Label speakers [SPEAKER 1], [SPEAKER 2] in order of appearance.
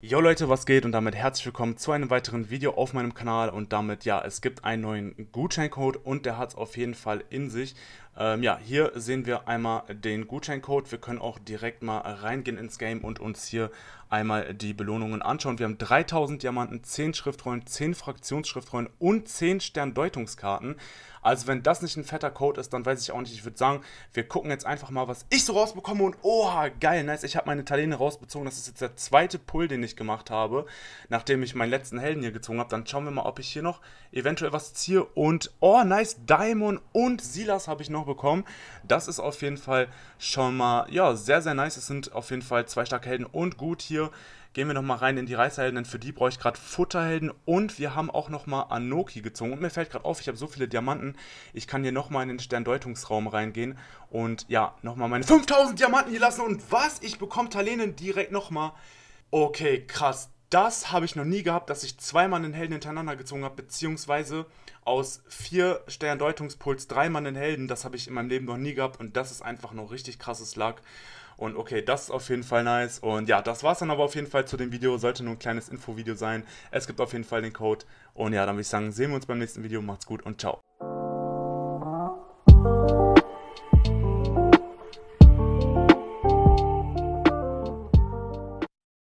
[SPEAKER 1] Yo Leute, was geht und damit herzlich willkommen zu einem weiteren Video auf meinem Kanal und damit ja, es gibt einen neuen Gutscheincode und der hat es auf jeden Fall in sich. Ähm, ja, hier sehen wir einmal den Gutscheincode. Wir können auch direkt mal reingehen ins Game und uns hier einmal die Belohnungen anschauen. Wir haben 3000 Diamanten, 10 Schriftrollen, 10 Fraktionsschriftrollen und 10 Sterndeutungskarten. Also wenn das nicht ein fetter Code ist, dann weiß ich auch nicht. Ich würde sagen, wir gucken jetzt einfach mal, was ich so rausbekomme. Und oha, geil, nice. Ich habe meine Talene rausbezogen. Das ist jetzt der zweite Pull, den ich gemacht habe, nachdem ich meinen letzten Helden hier gezogen habe. Dann schauen wir mal, ob ich hier noch eventuell was ziehe. Und oh, nice, Diamond und Silas habe ich noch bekommen. Das ist auf jeden Fall schon mal, ja, sehr, sehr nice. Es sind auf jeden Fall zwei starke Helden und gut hier. Gehen wir nochmal rein in die Reißerhelden, denn für die brauche ich gerade Futterhelden und wir haben auch nochmal Anoki gezogen. Und mir fällt gerade auf, ich habe so viele Diamanten, ich kann hier nochmal in den Sterndeutungsraum reingehen und ja, nochmal meine 5000 Diamanten hier lassen und was? Ich bekomme Talenen direkt nochmal. Okay, krass, das habe ich noch nie gehabt, dass ich zweimal einen Helden hintereinander gezogen habe, beziehungsweise aus vier Stern Deutungspuls dreimal einen Helden. Das habe ich in meinem Leben noch nie gehabt und das ist einfach nur richtig krasses Luck. Und okay, das ist auf jeden Fall nice. Und ja, das war es dann aber auf jeden Fall zu dem Video. Sollte nur ein kleines Infovideo sein. Es gibt auf jeden Fall den Code. Und ja, dann würde ich sagen, sehen wir uns beim nächsten Video. Macht's gut und ciao.